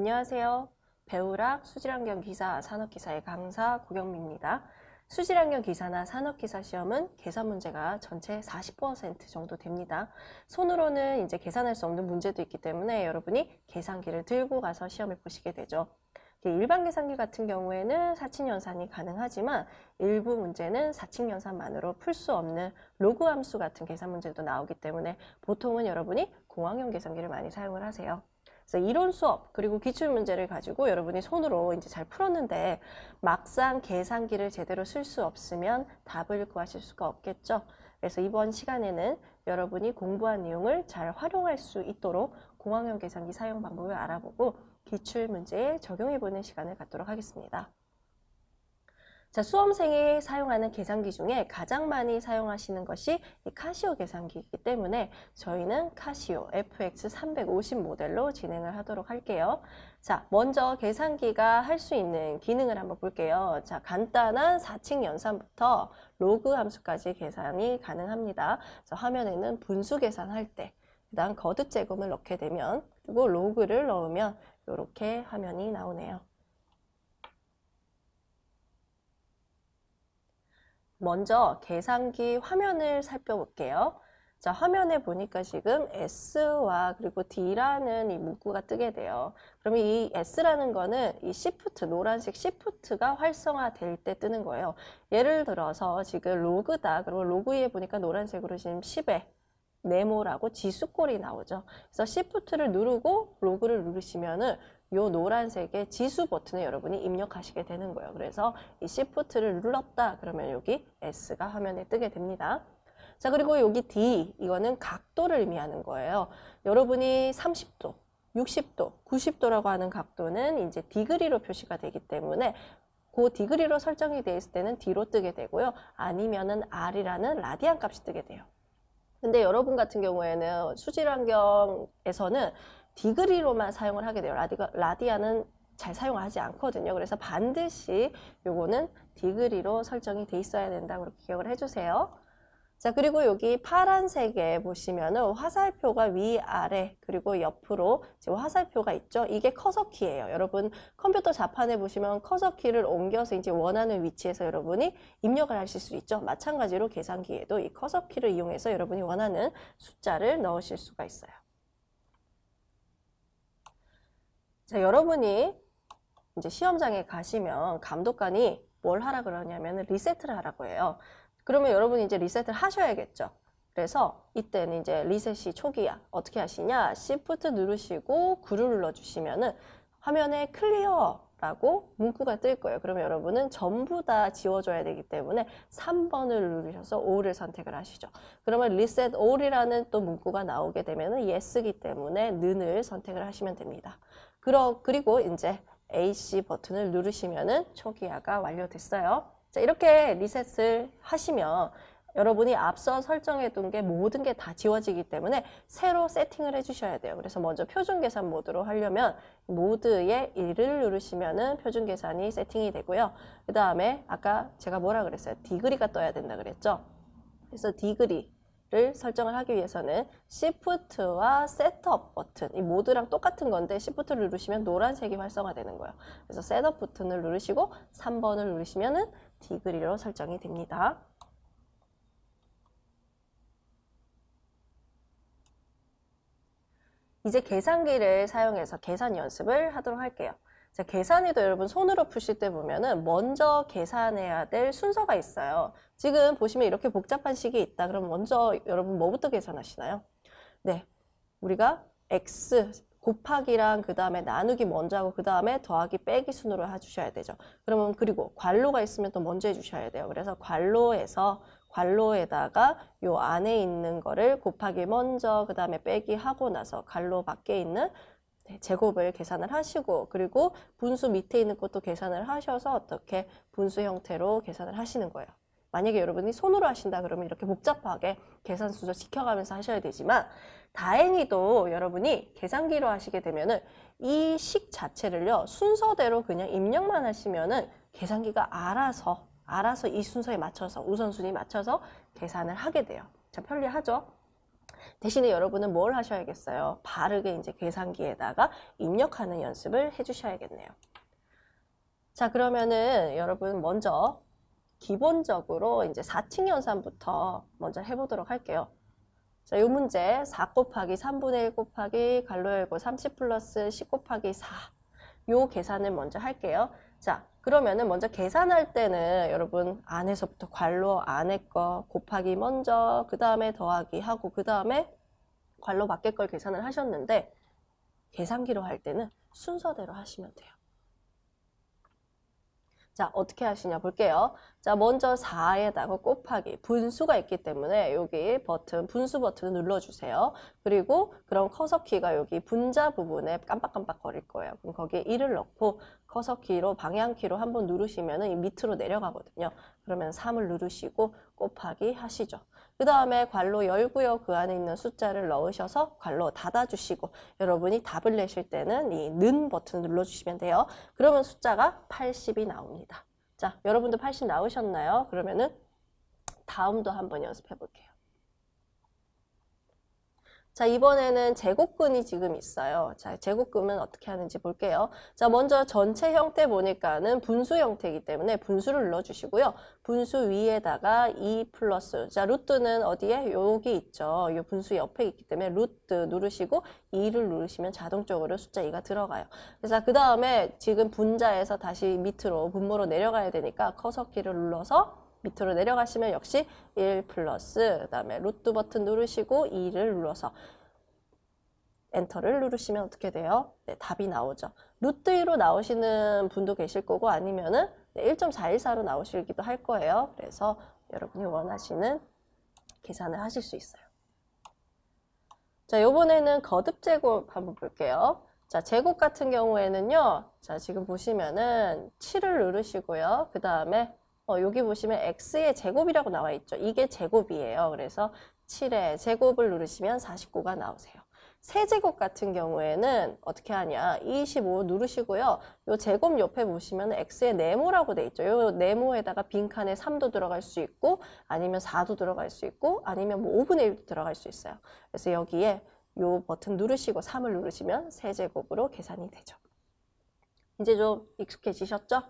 안녕하세요. 배우락 수질환경 기사 산업기사의 강사 고경미입니다. 수질환경 기사나 산업기사 시험은 계산 문제가 전체 40% 정도 됩니다. 손으로는 이제 계산할 수 없는 문제도 있기 때문에 여러분이 계산기를 들고 가서 시험을 보시게 되죠. 일반 계산기 같은 경우에는 사칙연산이 가능하지만 일부 문제는 사칙연산만으로 풀 수 없는 로그 함수 같은 계산 문제도 나오기 때문에 보통은 여러분이 공학형 계산기를 많이 사용을 하세요. 그래서 이론 수업 그리고 기출 문제를 가지고 여러분이 손으로 이제 잘 풀었는데 막상 계산기를 제대로 쓸 수 없으면 답을 구하실 수가 없겠죠. 그래서 이번 시간에는 여러분이 공부한 내용을 잘 활용할 수 있도록 공학형 계산기 사용 방법을 알아보고 기출 문제에 적용해 보는 시간을 갖도록 하겠습니다. 자, 수험생이 사용하는 계산기 중에 가장 많이 사용하시는 것이 카시오 계산기이기 때문에 저희는 카시오 FX350 모델로 진행을 하도록 할게요. 자, 먼저 계산기가 할 수 있는 기능을 한번 볼게요. 자, 간단한 4층 연산부터 로그 함수까지 계산이 가능합니다. 자, 화면에는 분수 계산할 때, 그다음 거듭 제곱을 넣게 되면, 그리고 로그를 넣으면 이렇게 화면이 나오네요. 먼저 계산기 화면을 살펴볼게요. 자, 화면에 보니까 지금 S와 그리고 D라는 이 문구가 뜨게 돼요. 그러면 이 S라는 거는 이 시프트, 노란색 시프트가 활성화될 때 뜨는 거예요. 예를 들어서 지금 로그다. 그리고 로그 위에 보니까 노란색으로 지금 10에 네모라고 지수꼴이 나오죠. 그래서 시프트를 누르고 로그를 누르시면은 요 노란색의 지수 버튼을 여러분이 입력하시게 되는 거예요. 그래서 이 시프트를 눌렀다 그러면 여기 S가 화면에 뜨게 됩니다. 자 그리고 여기 D 이거는 각도를 의미하는 거예요. 여러분이 30도, 60도, 90도라고 하는 각도는 이제 디그리로 표시가 되기 때문에 그 디그리로 설정이 돼 있을 때는 D로 뜨게 되고요. 아니면은 R이라는 라디안 값이 뜨게 돼요. 근데 여러분 같은 경우에는 수질환경에서는 디그리로만 사용을 하게 돼요. 라디가, 라디아는 잘 사용하지 않거든요. 그래서 반드시 요거는 디그리로 설정이 돼 있어야 된다. 그렇게 기억을 해주세요. 자 그리고 여기 파란색에 보시면은 화살표가 위아래 그리고 옆으로 지금 화살표가 있죠 이게 커서키예요 여러분 컴퓨터 자판에 보시면 커서키를 옮겨서 이제 원하는 위치에서 여러분이 입력을 하실 수 있죠 마찬가지로 계산기에도 이 커서키를 이용해서 여러분이 원하는 숫자를 넣으실 수가 있어요 자, 여러분이 이제 시험장에 가시면 감독관이 뭘 하라 그러냐면 리셋을 하라고 해요. 그러면 여러분이 이제 리셋을 하셔야겠죠. 그래서 이때는 이제 리셋이 초기야. 어떻게 하시냐? Shift 누르시고 구를 눌러주시면은 화면에 클리어라고 문구가 뜰 거예요. 그러면 여러분은 전부 다 지워줘야 되기 때문에 3번을 누르셔서 All을 선택을 하시죠. 그러면 Reset All이라는 또 문구가 나오게 되면은 Yes이기 때문에 는을 선택을 하시면 됩니다. 그러, 그리고 이제 AC 버튼을 누르시면은 초기화가 완료됐어요. 자, 이렇게 리셋을 하시면 여러분이 앞서 설정해둔 게 모든 게 다 지워지기 때문에 새로 세팅을 해주셔야 돼요. 그래서 먼저 표준 계산 모드로 하려면 모드의 1을 누르시면은 표준 계산이 세팅이 되고요. 그 다음에 아까 제가 뭐라 그랬어요? 디그리가 떠야 된다 그랬죠? 그래서 디그리 를 설정을 하기 위해서는 Shift와 Setup 버튼 이 모드랑 똑같은 건데 Shift를 누르시면 노란색이 활성화되는 거예요. 그래서 Setup 버튼을 누르시고 3번을 누르시면 은 d e g r e e 로 설정이 됩니다. 이제 계산기를 사용해서 계산 연습을 하도록 할게요. 자, 계산이도 여러분 손으로 푸실 때 보면은 먼저 계산해야 될 순서가 있어요. 지금 보시면 이렇게 복잡한 식이 있다. 그럼 먼저 여러분 뭐부터 계산하시나요? 네. 우리가 x 곱하기랑 그 다음에 나누기 먼저 하고 그 다음에 더하기 빼기 순으로 해주셔야 되죠. 그러면 그리고 관로가 있으면 또 먼저 해주셔야 돼요. 그래서 관로에서 관로에다가 요 안에 있는 거를 곱하기 먼저 그 다음에 빼기 하고 나서 관로 밖에 있는 네, 제곱을 계산을 하시고 그리고 분수 밑에 있는 것도 계산을 하셔서 어떻게 분수 형태로 계산을 하시는 거예요. 만약에 여러분이 손으로 하신다 그러면 이렇게 복잡하게 계산 순서 지켜가면서 하셔야 되지만 다행히도 여러분이 계산기로 하시게 되면은 이 식 자체를요 순서대로 그냥 입력만 하시면은 계산기가 알아서 알아서 이 순서에 맞춰서 우선순위 맞춰서 계산을 하게 돼요. 참 편리하죠. 대신에 여러분은 뭘 하셔야겠어요? 바르게 이제 계산기에다가 입력하는 연습을 해주셔야겠네요. 자, 그러면은 여러분 먼저 기본적으로 이제 4층 연산부터 먼저 해보도록 할게요. 자, 이 문제 4 곱하기 3분의 1 곱하기 갈로 열고 30 플러스 10 곱하기 4. 요 계산을 먼저 할게요. 자, 그러면은 먼저 계산할 때는 여러분 안에서부터 괄호 안에 거 곱하기 먼저 그 다음에 더하기 하고 그 다음에 괄호 밖에 걸 계산을 하셨는데 계산기로 할 때는 순서대로 하시면 돼요. 자 어떻게 하시냐 볼게요. 자, 먼저 4에다가 곱하기 분수가 있기 때문에 여기 버튼 분수 버튼을 눌러주세요. 그리고 그럼 커서키가 여기 분자 부분에 깜빡깜빡 거릴 거예요. 그럼 거기에 1을 넣고 커서키로 방향키로 한번 누르시면 이 밑으로 내려가거든요. 그러면 3을 누르시고 곱하기 하시죠. 그 다음에 괄로 열고요. 그 안에 있는 숫자를 넣으셔서 괄로 닫아주시고 여러분이 답을 내실 때는 이 는 버튼을 눌러주시면 돼요. 그러면 숫자가 80이 나옵니다. 자, 여러분도 80 나오셨나요? 그러면은 다음도 한번 연습해 볼게요. 자, 이번에는 제곱근이 지금 있어요. 자, 제곱근은 어떻게 하는지 볼게요. 자, 먼저 전체 형태 보니까는 분수 형태이기 때문에 분수를 눌러주시고요. 분수 위에다가 2 플러스. 자, 루트는 어디에? 여기 있죠. 이 분수 옆에 있기 때문에 루트 누르시고 2를 누르시면 자동적으로 숫자 2가 들어가요. 그래서 그 다음에 지금 분자에서 다시 밑으로 분모로 내려가야 되니까 커서 키를 눌러서 밑으로 내려가시면 역시 1 플러스 그 다음에 루트 버튼 누르시고 2를 눌러서 엔터를 누르시면 어떻게 돼요? 네, 답이 나오죠. 루트 2로 나오시는 분도 계실 거고 아니면은 1.414로 나오시기도 할 거예요. 그래서 여러분이 원하시는 계산을 하실 수 있어요. 자, 요번에는 거듭 제곱 한번 볼게요. 자, 제곱 같은 경우에는요. 자, 지금 보시면은 7을 누르시고요. 그 다음에 어, 여기 보시면 x의 제곱이라고 나와 있죠. 이게 제곱이에요. 그래서 7의 제곱을 누르시면 49가 나오세요. 세제곱 같은 경우에는 어떻게 하냐 25 누르시고요 요 제곱 옆에 보시면 x의 네모라고 돼 있죠 요 네모에다가 빈칸에 3도 들어갈 수 있고 아니면 4도 들어갈 수 있고 아니면 뭐 5분의 1도 들어갈 수 있어요 그래서 여기에 요 버튼 누르시고 3을 누르시면 세제곱으로 계산이 되죠 이제 좀 익숙해지셨죠?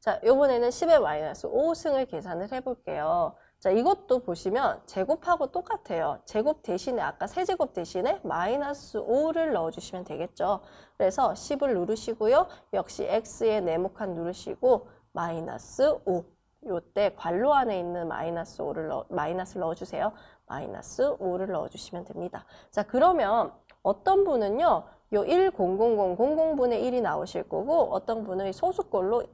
자, 요번에는 10의 마이너스 5승을 계산을 해볼게요. 자, 이것도 보시면 제곱하고 똑같아요. 제곱 대신에 아까 세제곱 대신에 마이너스 5를 넣어주시면 되겠죠. 그래서 10을 누르시고요. 역시 x 의 네모칸 누르시고 마이너스 5. 요때 관로 안에 있는 마이너스 5를 넣, 어 마이너스를 넣어주세요. 마이너스 5를 넣어주시면 됩니다. 자, 그러면 어떤 분은요. 요 1, 000, 00분의 1이 나오실 거고 어떤 분은 소수꼴로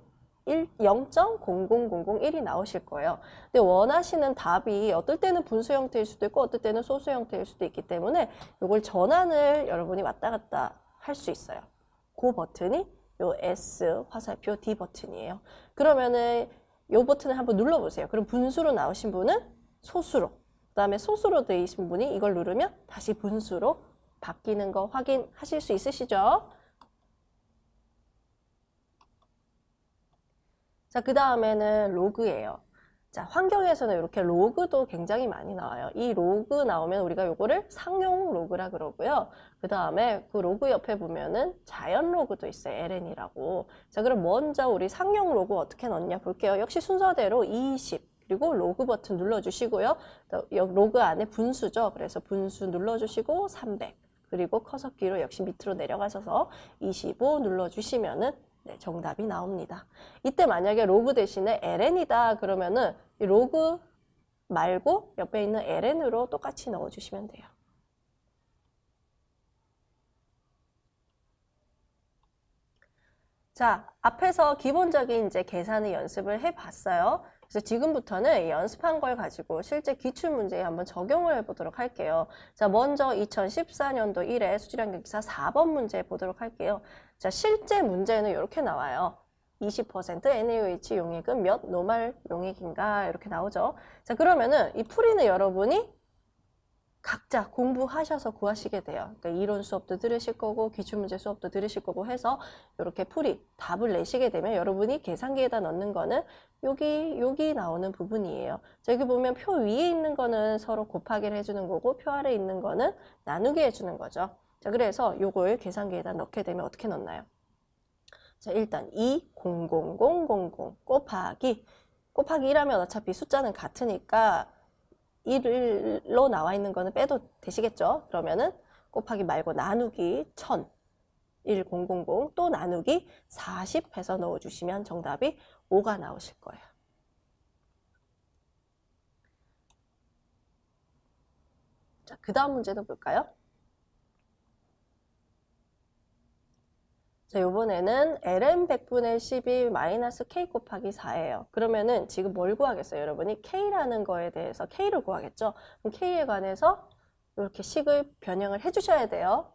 0.00001이 나오실 거예요. 근데 원하시는 답이 어떨 때는 분수 형태일 수도 있고 어떨 때는 소수 형태일 수도 있기 때문에 이걸 전환을 여러분이 왔다 갔다 할 수 있어요. 그 버튼이 요 S 화살표 D 버튼이에요. 그러면은 요 버튼을 한번 눌러보세요. 그럼 분수로 나오신 분은 소수로 그 다음에 소수로 되신 어있 분이 이걸 누르면 다시 분수로 바뀌는 거 확인하실 수 있으시죠? 자, 그 다음에는 로그예요. 자, 환경에서는 이렇게 로그도 굉장히 많이 나와요. 이 로그 나오면 우리가 이거를 상용 로그라 그러고요. 그 다음에 그 로그 옆에 보면은 자연 로그도 있어요. LN이라고. 자, 그럼 먼저 우리 상용 로그 어떻게 넣냐 볼게요. 역시 순서대로 20. 그리고 로그 버튼 눌러주시고요. 로그 안에 분수죠. 그래서 분수 눌러주시고 300. 그리고 커서키로 역시 밑으로 내려가셔서 25 눌러주시면은 네, 정답이 나옵니다. 이때 만약에 로그 대신에 ln이다 그러면은 로그 말고 옆에 있는 ln으로 똑같이 넣어주시면 돼요. 자, 앞에서 기본적인 이제 계산을 연습을 해봤어요. 그래서 지금부터는 연습한 걸 가지고 실제 기출 문제에 한번 적용을 해보도록 할게요. 자, 먼저 2014년도 1회 수질환경기사 4번 문제 보도록 할게요. 자, 실제 문제는 이렇게 나와요. 20% NaOH 용액은 몇 노말 용액인가 이렇게 나오죠. 자 그러면은 이 풀이는 여러분이 각자 공부하셔서 구하시게 돼요. 그러니까 이론 수업도 들으실 거고 기출문제 수업도 들으실 거고 해서 이렇게 풀이 답을 내시게 되면 여러분이 계산기에다 넣는 거는 여기 여기 나오는 부분이에요. 자 여기 보면 표 위에 있는 거는 서로 곱하기를 해주는 거고 표 아래 있는 거는 나누기 해주는 거죠. 자, 그래서 요걸 계산기에다 넣게 되면 어떻게 넣나요? 자, 일단 2, 0, 0, 0, 0, 0 곱하기 곱하기 1하면 어차피 숫자는 같으니까 1로 나와 있는 거는 빼도 되시겠죠? 그러면은 곱하기 말고 나누기 1000 1000 또 나누기 40 해서 넣어주시면 정답이 5가 나오실 거예요. 자, 그 다음 문제도 볼까요? 자, 요번에는 ln 100분의 1 2 마이너스 k 곱하기 4예요. 그러면은 지금 뭘 구하겠어요? 여러분이 k라는 거에 대해서 k를 구하겠죠? 그럼 k에 관해서 이렇게 식을 변형을 해주셔야 돼요.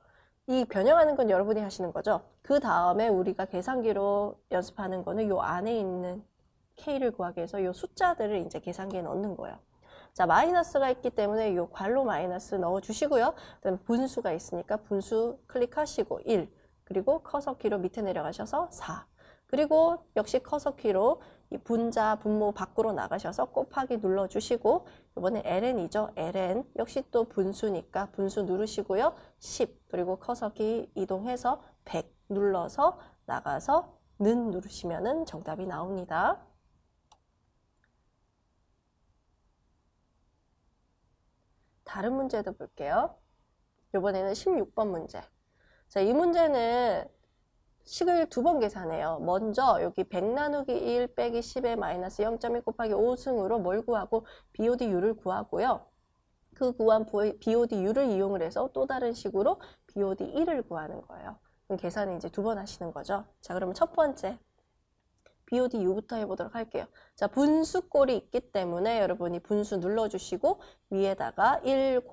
이 변형하는 건 여러분이 하시는 거죠. 그 다음에 우리가 계산기로 연습하는 거는 요 안에 있는 k를 구하기 위해서 요 숫자들을 이제 계산기에 넣는 거예요. 자 마이너스가 있기 때문에 요 괄로 마이너스 넣어주시고요. 그다음 에 분수가 있으니까 분수 클릭하시고 1 그리고 커서키로 밑에 내려가셔서 4 그리고 역시 커서키로 이 분자 분모 밖으로 나가셔서 곱하기 눌러주시고 이번에 ln이죠. ln 역시 또 분수니까 분수 누르시고요. 10 그리고 커서키 이동해서 100 눌러서 나가서 는 누르시면 은 정답이 나옵니다. 다른 문제도 볼게요. 이번에는 16번 문제. 자, 이 문제는 식을 두 번 계산해요. 먼저 여기 100 나누기 1 빼기 10에 마이너스 0.1 곱하기 5승으로 뭘 구하고 b o d 율을 구하고요. 그 구한 b o d 율을 이용을 해서 또 다른 식으로 BOD1을 구하는 거예요. 그럼 계산을 이제 두 번 하시는 거죠. 자, 그러면 첫 번째 BOD U부터 해보도록 할게요. 자, 분수꼴이 있기 때문에 여러분이 분수 눌러주시고 위에다가 100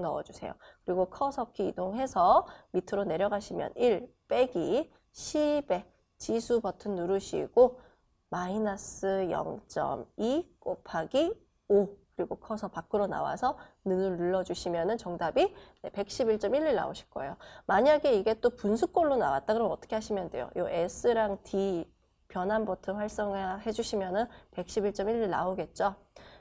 넣어주세요. 그리고 커서키 이동해서 밑으로 내려가시면 1 빼기 10의 지수 버튼 누르시고 마이너스 0.2 곱하기 5 그리고 커서 밖으로 나와서 눈을 눌러주시면 정답이 111.11 나오실 거예요. 만약에 이게 또 분수꼴로 나왔다 그러면 어떻게 하시면 돼요? 요 S랑 D 변환 버튼 활성화 해주시면은 111.11 나오겠죠.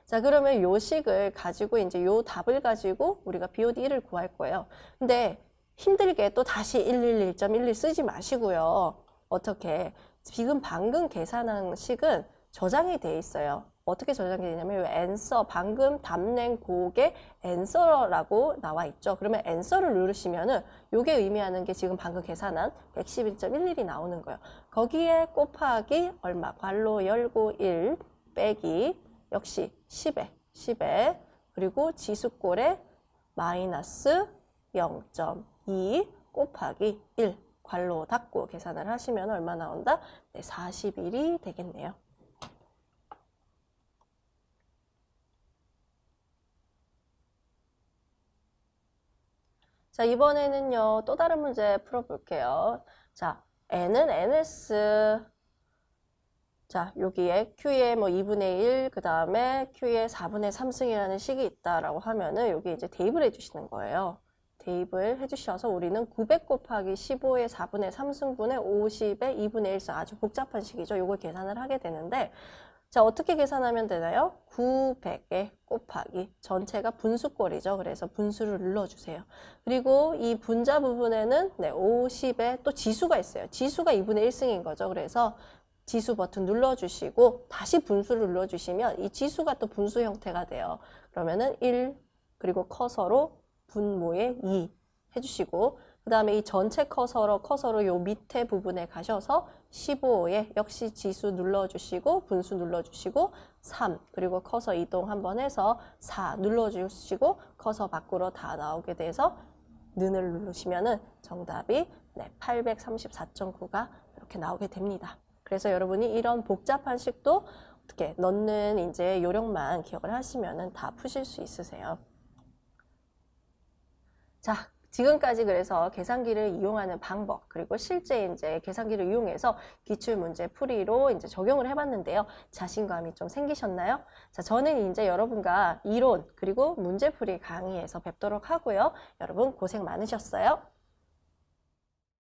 자 그러면 요 식을 가지고 이제 요 답을 가지고 우리가 b o d 1 구할 거예요. 근데 힘들게 또 다시 111.11 쓰지 마시고요. 어떻게 지금 방금 계산한 식은 저장이 돼 있어요. 어떻게 저장이 되냐면 answer 방금 답 낸 곡의 answer라고 나와 있죠. 그러면 answer를 누르시면은 요게 의미하는 게 지금 방금 계산한 111.11이 나오는 거예요. 거기에 곱하기 얼마 괄로 열고 1 빼기 역시 10에 10에 그리고 지수꼴에 마이너스 0.2 곱하기 1 괄로 닫고 계산을 하시면 얼마 나온다? 네, 41이 되겠네요. 자, 이번에는요, 또 다른 문제 풀어볼게요. 자, n은 ns 자 여기에 q의 뭐 2분의 1그 다음에 q의 4분의 3승이라는 식이 있다라고 하면은 여기 이제 대입을 해주시는 거예요. 대입을 해주셔서 우리는 900 곱하기 15의 4분의 3승분의 50의 2분의 1승 아주 복잡한 식이죠. 이걸 계산을 하게 되는데 자 어떻게 계산하면 되나요? 900에 곱하기 전체가 분수꼴이죠. 그래서 분수를 눌러주세요. 그리고 이 분자 부분에는 네, 50에 또 지수가 있어요. 지수가 2분의 1승인 거죠. 그래서 지수 버튼 눌러주시고 다시 분수를 눌러주시면 이 지수가 또 분수 형태가 돼요. 그러면은 1 그리고 커서로 분모에2 해주시고 그 다음에 이 전체 커서로 커서로 요 밑에 부분에 가셔서 15에 역시 지수 눌러주시고 분수 눌러주시고 3 그리고 커서 이동 한번 해서 4 눌러주시고 커서 밖으로 다 나오게 돼서 눈을 누르시면은 정답이 네, 834.9가 이렇게 나오게 됩니다. 그래서 여러분이 이런 복잡한 식도 어떻게 넣는 이제 요령만 기억을 하시면은 다 푸실 수 있으세요. 자, 지금까지 그래서 계산기를 이용하는 방법 그리고 실제 이제 계산기를 이용해서 기출 문제 풀이로 이제 적용을 해봤는데요. 자신감이 좀 생기셨나요? 자, 저는 이제 여러분과 이론 그리고 문제 풀이 강의에서 뵙도록 하고요. 여러분 고생 많으셨어요.